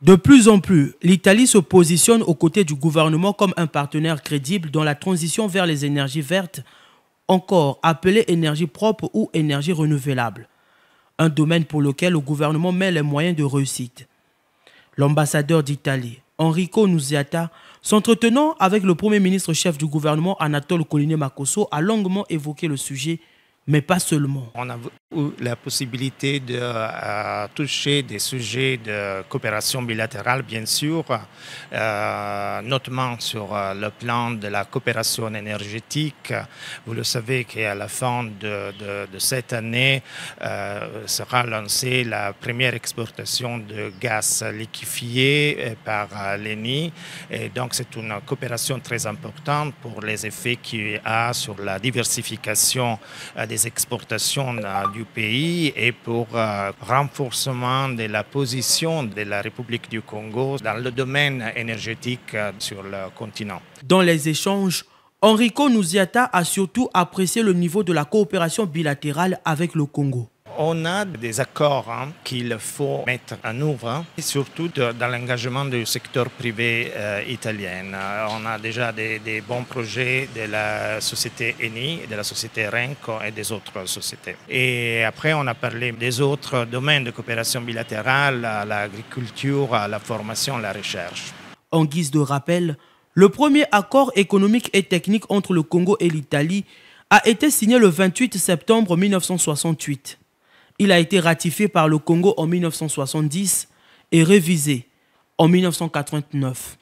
De plus en plus, l'Italie se positionne aux côtés du gouvernement comme un partenaire crédible dans la transition vers les énergies vertes, encore appelées énergie propre ou énergie renouvelable, un domaine pour lequel le gouvernement met les moyens de réussite. L'ambassadeur d'Italie, Enrico Nuziata, s'entretenant avec le Premier ministre chef du gouvernement Anatole Coliné macosso a longuement évoqué le sujet mais pas seulement. On a eu la possibilité de euh, toucher des sujets de coopération bilatérale, bien sûr, euh, notamment sur euh, le plan de la coopération énergétique. Vous le savez qu'à la fin de, cette année sera lancée la première exportation de gaz liquéfié par l'ENI. Et donc c'est une coopération très importante pour les effets qu'il a sur la diversification des les exportations du pays et pour euh, renforcement de la position de la République du Congo dans le domaine énergétique euh, sur le continent. Dans les échanges, Enrico Nuziata a surtout apprécié le niveau de la coopération bilatérale avec le Congo on a des accords hein, qu'il faut mettre en œuvre, et surtout dans l'engagement du secteur privé euh, italien. Euh, on a déjà des, bons projets de la société ENI, de la société RENCO et des autres sociétés. Et après, on a parlé des autres domaines de coopération bilatérale, l'agriculture, la formation, la recherche. En guise de rappel, le premier accord économique et technique entre le Congo et l'Italie a été signé le 28 septembre 1968. Il a été ratifié par le Congo en 1970 et révisé en 1989.